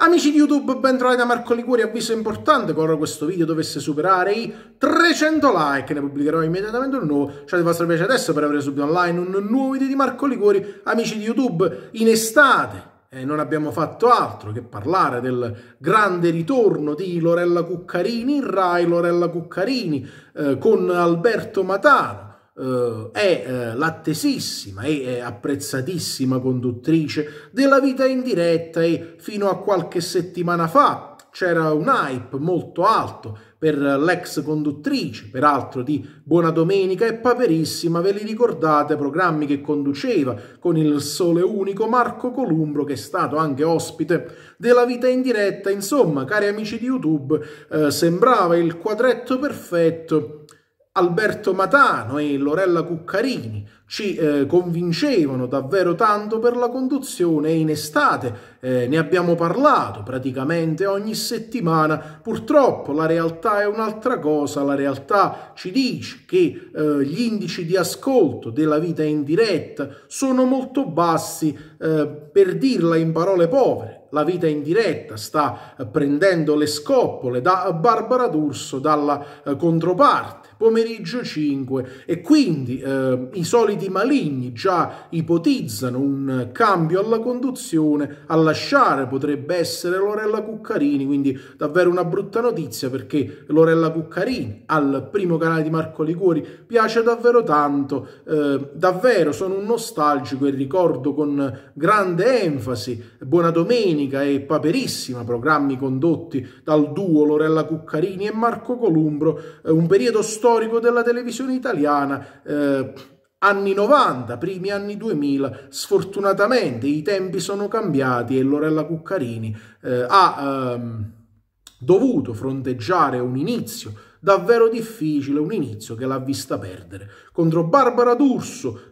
Amici di YouTube, bentrovati da Marco Liguri, avviso importante, corro questo video dovesse superare i 300 like, ne pubblicherò immediatamente un nuovo, lasciate il vostro piace adesso per avere subito online un nuovo video di Marco Liguri, amici di YouTube, in estate. Eh, non abbiamo fatto altro che parlare del grande ritorno di Lorella Cuccarini in Rai, Lorella Cuccarini eh, con Alberto Matano, eh, è eh, l'attesissima e eh, apprezzatissima conduttrice della vita in diretta e fino a qualche settimana fa c'era un hype molto alto per l'ex conduttrice, peraltro di Buona Domenica e Paperissima, ve li ricordate, programmi che conduceva con il sole unico Marco Columbro, che è stato anche ospite della vita in diretta. Insomma, cari amici di YouTube, eh, sembrava il quadretto perfetto Alberto Matano e Lorella Cuccarini, ci eh, convincevano davvero tanto per la conduzione in estate eh, ne abbiamo parlato praticamente ogni settimana. Purtroppo la realtà è un'altra cosa, la realtà ci dice che eh, gli indici di ascolto della vita in diretta sono molto bassi, eh, per dirla in parole povere. La vita in diretta sta eh, prendendo le scoppole da Barbara D'Urso, dalla eh, controparte, pomeriggio 5 e quindi i soliti di maligni già ipotizzano un cambio alla conduzione, a lasciare potrebbe essere Lorella Cuccarini, quindi davvero una brutta notizia perché Lorella Cuccarini al primo canale di Marco Liguori piace davvero tanto, eh, davvero sono un nostalgico e ricordo con grande enfasi Buona Domenica e Paperissima, programmi condotti dal duo Lorella Cuccarini e Marco Columbro, eh, un periodo storico della televisione italiana. Eh, anni 90, primi anni 2000, sfortunatamente i tempi sono cambiati e Lorella Cuccarini eh, ha ehm, dovuto fronteggiare un inizio davvero difficile, un inizio che l'ha vista perdere contro Barbara D'Urso,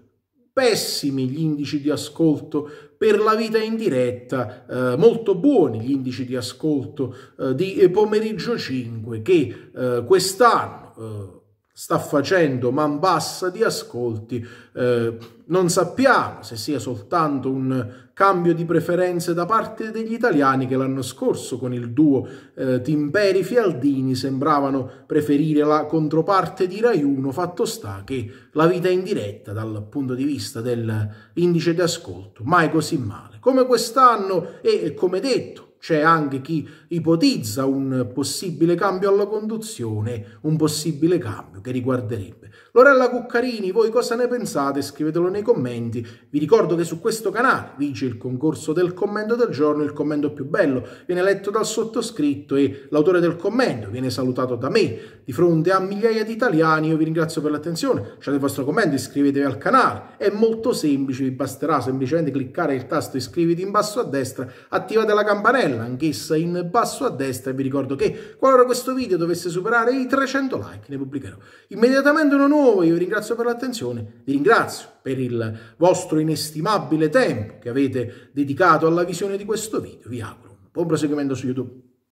pessimi gli indici di ascolto per la vita in diretta, eh, molto buoni gli indici di ascolto eh, di Pomeriggio 5 che eh, quest'anno eh, sta facendo man bassa di ascolti. Eh, non sappiamo se sia soltanto un cambio di preferenze da parte degli italiani che l'anno scorso con il duo eh, Timperi-Fialdini sembravano preferire la controparte di Rai 1, fatto sta che la vita in diretta dal punto di vista dell'indice di ascolto mai così male. Come quest'anno e come detto c'è anche chi ipotizza un possibile cambio alla conduzione, un possibile cambio che riguarderebbe Lorella Cuccarini, voi cosa ne pensate? Scrivetelo nei commenti. Vi ricordo che su questo canale vince il concorso del commento del giorno, il commento più bello. Viene letto dal sottoscritto e l'autore del commento viene salutato da me. Di fronte a migliaia di italiani io vi ringrazio per l'attenzione, lasciate il vostro commento, iscrivetevi al canale. È molto semplice, vi basterà semplicemente cliccare il tasto iscriviti in basso a destra, attivate la campanella, anch'essa in basso a destra e vi ricordo che qualora questo video dovesse superare i 300 like ne pubblicherò immediatamente una nuova voi, io vi ringrazio per l'attenzione, vi ringrazio per il vostro inestimabile tempo che avete dedicato alla visione di questo video, vi auguro un buon proseguimento su YouTube.